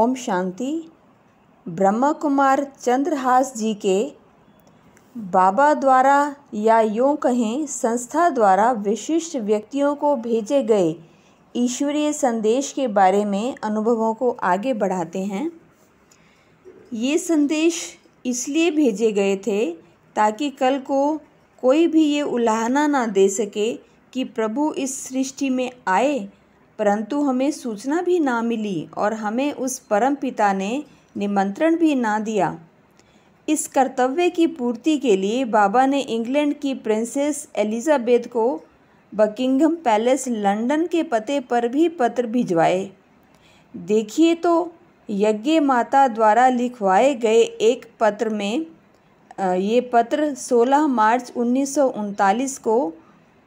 ओम शांति ब्रह्मा कुमार चंद्रहास जी के बाबा द्वारा या यूँ कहें संस्था द्वारा विशिष्ट व्यक्तियों को भेजे गए ईश्वरीय संदेश के बारे में अनुभवों को आगे बढ़ाते हैं ये संदेश इसलिए भेजे गए थे ताकि कल को कोई भी ये उलाहना ना दे सके कि प्रभु इस सृष्टि में आए परंतु हमें सूचना भी ना मिली और हमें उस परम पिता ने निमंत्रण भी ना दिया इस कर्तव्य की पूर्ति के लिए बाबा ने इंग्लैंड की प्रिंसेस एलिजाबेथ को बकिंगम पैलेस लंदन के पते पर भी पत्र भिजवाए देखिए तो यज्ञ माता द्वारा लिखवाए गए एक पत्र में ये पत्र 16 मार्च उन्नीस को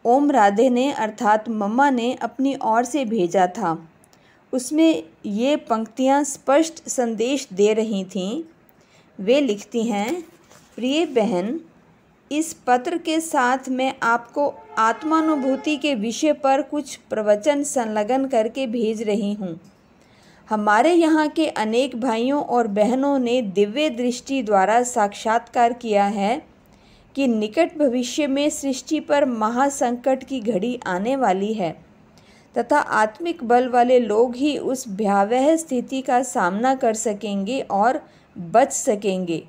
ओम राधे ने अर्थात मम्मा ने अपनी ओर से भेजा था उसमें ये पंक्तियाँ स्पष्ट संदेश दे रही थीं वे लिखती हैं प्रिय बहन इस पत्र के साथ मैं आपको आत्मानुभूति के विषय पर कुछ प्रवचन संलग्न करके भेज रही हूँ हमारे यहाँ के अनेक भाइयों और बहनों ने दिव्य दृष्टि द्वारा साक्षात्कार किया है कि निकट भविष्य में सृष्टि पर महासंकट की घड़ी आने वाली है तथा आत्मिक बल वाले लोग ही उस भयावह स्थिति का सामना कर सकेंगे और बच सकेंगे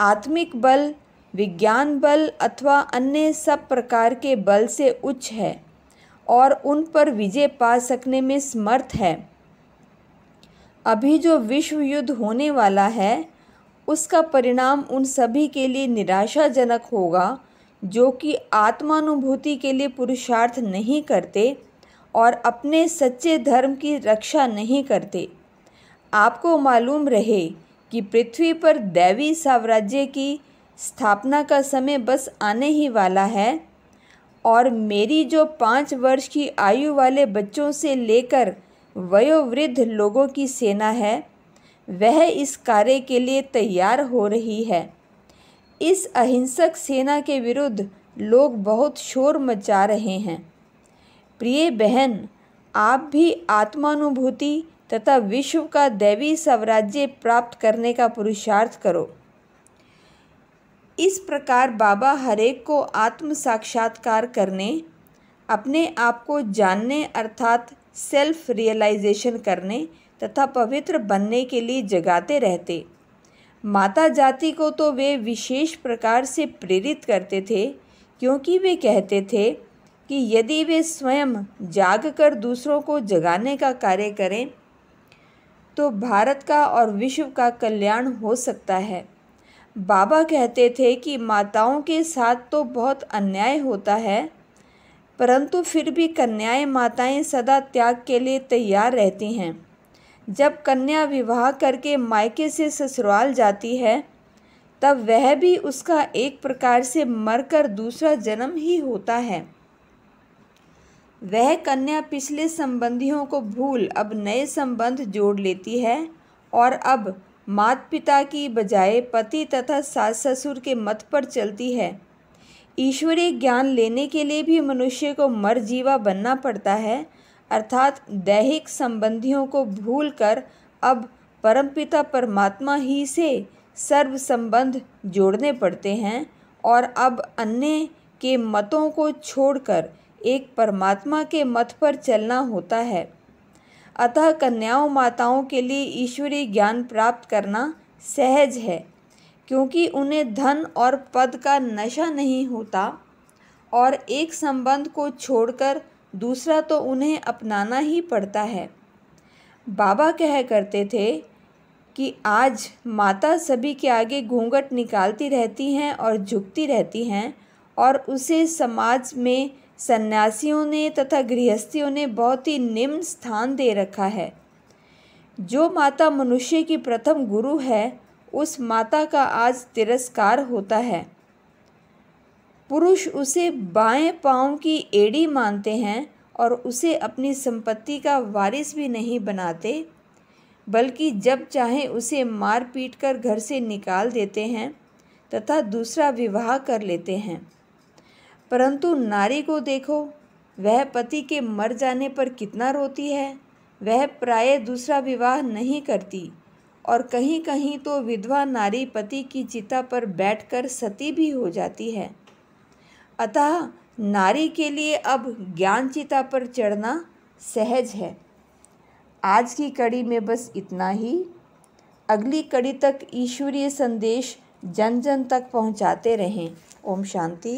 आत्मिक बल विज्ञान बल अथवा अन्य सब प्रकार के बल से उच्च है और उन पर विजय पा सकने में समर्थ है अभी जो विश्व युद्ध होने वाला है उसका परिणाम उन सभी के लिए निराशाजनक होगा जो कि आत्मानुभूति के लिए पुरुषार्थ नहीं करते और अपने सच्चे धर्म की रक्षा नहीं करते आपको मालूम रहे कि पृथ्वी पर दैवी साम्राज्य की स्थापना का समय बस आने ही वाला है और मेरी जो पाँच वर्ष की आयु वाले बच्चों से लेकर वयोवृद्ध लोगों की सेना है वह इस कार्य के लिए तैयार हो रही है इस अहिंसक सेना के विरुद्ध लोग बहुत शोर मचा रहे हैं प्रिय बहन आप भी आत्मानुभूति तथा विश्व का दैवी स्वराज्य प्राप्त करने का पुरुषार्थ करो इस प्रकार बाबा हरेक को आत्म साक्षात्कार करने अपने आप को जानने अर्थात सेल्फ रियलाइजेशन करने तथा पवित्र बनने के लिए जगाते रहते माता जाति को तो वे विशेष प्रकार से प्रेरित करते थे क्योंकि वे कहते थे कि यदि वे स्वयं जाग कर दूसरों को जगाने का कार्य करें तो भारत का और विश्व का कल्याण हो सकता है बाबा कहते थे कि माताओं के साथ तो बहुत अन्याय होता है परंतु फिर भी कन्याएं माताएं सदा त्याग के लिए तैयार रहती हैं जब कन्या विवाह करके मायके से ससुराल जाती है तब वह भी उसका एक प्रकार से मरकर दूसरा जन्म ही होता है वह कन्या पिछले संबंधियों को भूल अब नए संबंध जोड़ लेती है और अब मात पिता की बजाय पति तथा सास ससुर के मत पर चलती है ईश्वरीय ज्ञान लेने के लिए भी मनुष्य को मर जीवा बनना पड़ता है अर्थात दैहिक संबंधियों को भूलकर अब परमपिता परमात्मा ही से सर्व संबंध जोड़ने पड़ते हैं और अब अन्य के मतों को छोड़कर एक परमात्मा के मत पर चलना होता है अतः कन्याओं माताओं के लिए ईश्वरीय ज्ञान प्राप्त करना सहज है क्योंकि उन्हें धन और पद का नशा नहीं होता और एक संबंध को छोड़कर दूसरा तो उन्हें अपनाना ही पड़ता है बाबा कह करते थे कि आज माता सभी के आगे घूंघट निकालती रहती हैं और झुकती रहती हैं और उसे समाज में सन्यासियों ने तथा गृहस्थियों ने बहुत ही निम्न स्थान दे रखा है जो माता मनुष्य की प्रथम गुरु है उस माता का आज तिरस्कार होता है पुरुष उसे बाएं पाँव की एड़ी मानते हैं और उसे अपनी संपत्ति का वारिस भी नहीं बनाते बल्कि जब चाहे उसे मार पीट कर घर से निकाल देते हैं तथा दूसरा विवाह कर लेते हैं परंतु नारी को देखो वह पति के मर जाने पर कितना रोती है वह प्राय दूसरा विवाह नहीं करती और कहीं कहीं तो विधवा नारी पति की चिता पर बैठकर सती भी हो जाती है अतः नारी के लिए अब ज्ञान चिता पर चढ़ना सहज है आज की कड़ी में बस इतना ही अगली कड़ी तक ईश्वरीय संदेश जन जन तक पहुंचाते रहें ओम शांति